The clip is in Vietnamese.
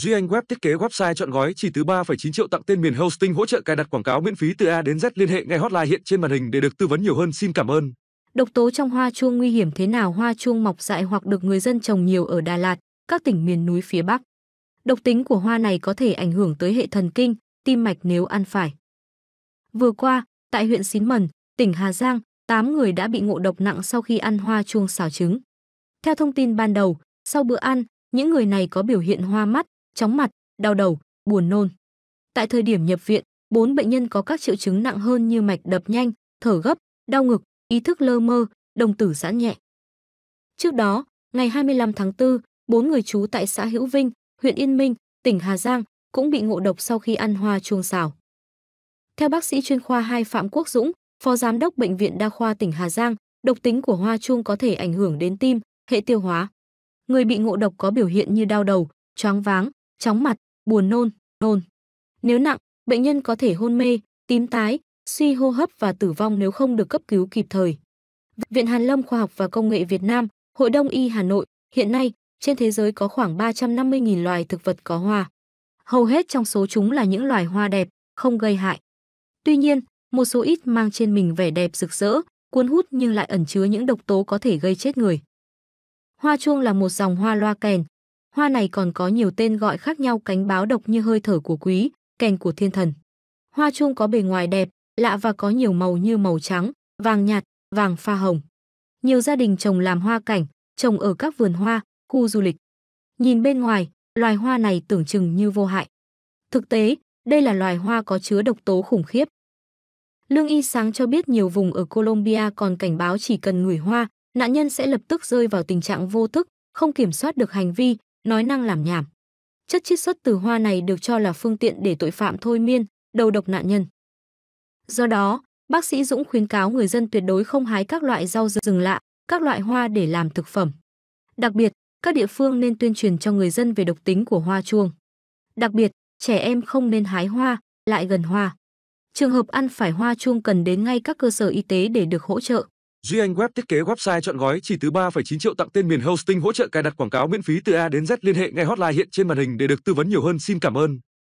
Duy Anh Web thiết kế website chọn gói chỉ từ 3,9 triệu tặng tên miền hosting hỗ trợ cài đặt quảng cáo miễn phí từ A đến Z liên hệ ngay hotline hiện trên màn hình để được tư vấn nhiều hơn. Xin cảm ơn. Độc tố trong hoa chuông nguy hiểm thế nào? Hoa chuông mọc dại hoặc được người dân trồng nhiều ở Đà Lạt, các tỉnh miền núi phía Bắc. Độc tính của hoa này có thể ảnh hưởng tới hệ thần kinh, tim mạch nếu ăn phải. Vừa qua, tại huyện Xín Mần, tỉnh Hà Giang, 8 người đã bị ngộ độc nặng sau khi ăn hoa chuông xào trứng. Theo thông tin ban đầu, sau bữa ăn, những người này có biểu hiện hoa mắt, chóng mặt, đau đầu, buồn nôn. Tại thời điểm nhập viện, bốn bệnh nhân có các triệu chứng nặng hơn như mạch đập nhanh, thở gấp, đau ngực, ý thức lơ mơ, đồng tử giãn nhẹ. Trước đó, ngày 25 tháng 4, bốn người trú tại xã Hữu Vinh, huyện Yên Minh, tỉnh Hà Giang cũng bị ngộ độc sau khi ăn hoa chuông xào. Theo bác sĩ chuyên khoa 2 Phạm Quốc Dũng, phó giám đốc bệnh viện đa khoa tỉnh Hà Giang, độc tính của hoa chuông có thể ảnh hưởng đến tim, hệ tiêu hóa. Người bị ngộ độc có biểu hiện như đau đầu, choáng váng, chóng mặt, buồn nôn, nôn. Nếu nặng, bệnh nhân có thể hôn mê, tím tái, suy hô hấp và tử vong nếu không được cấp cứu kịp thời. Viện Hàn Lâm Khoa học và Công nghệ Việt Nam, Hội Đông y Hà Nội, hiện nay trên thế giới có khoảng 350.000 loài thực vật có hoa. Hầu hết trong số chúng là những loài hoa đẹp, không gây hại. Tuy nhiên, một số ít mang trên mình vẻ đẹp rực rỡ, cuốn hút nhưng lại ẩn chứa những độc tố có thể gây chết người. Hoa chuông là một dòng hoa loa kèn, Hoa này còn có nhiều tên gọi khác nhau cánh báo độc như hơi thở của quý, kèn của thiên thần. Hoa chuông có bề ngoài đẹp, lạ và có nhiều màu như màu trắng, vàng nhạt, vàng pha hồng. Nhiều gia đình trồng làm hoa cảnh, trồng ở các vườn hoa, khu du lịch. Nhìn bên ngoài, loài hoa này tưởng chừng như vô hại. Thực tế, đây là loài hoa có chứa độc tố khủng khiếp. Lương Y Sáng cho biết nhiều vùng ở Colombia còn cảnh báo chỉ cần ngửi hoa, nạn nhân sẽ lập tức rơi vào tình trạng vô thức, không kiểm soát được hành vi, nói năng làm nhảm. Chất chiết xuất từ hoa này được cho là phương tiện để tội phạm thôi miên, đầu độc nạn nhân. Do đó, bác sĩ Dũng khuyến cáo người dân tuyệt đối không hái các loại rau rừng lạ, các loại hoa để làm thực phẩm. Đặc biệt, các địa phương nên tuyên truyền cho người dân về độc tính của hoa chuông. Đặc biệt, trẻ em không nên hái hoa, lại gần hoa. Trường hợp ăn phải hoa chuông cần đến ngay các cơ sở y tế để được hỗ trợ. Duy Anh Web thiết kế website chọn gói chỉ từ 3,9 triệu tặng tên miền hosting hỗ trợ cài đặt quảng cáo miễn phí từ A đến Z liên hệ ngay hotline hiện trên màn hình để được tư vấn nhiều hơn. Xin cảm ơn.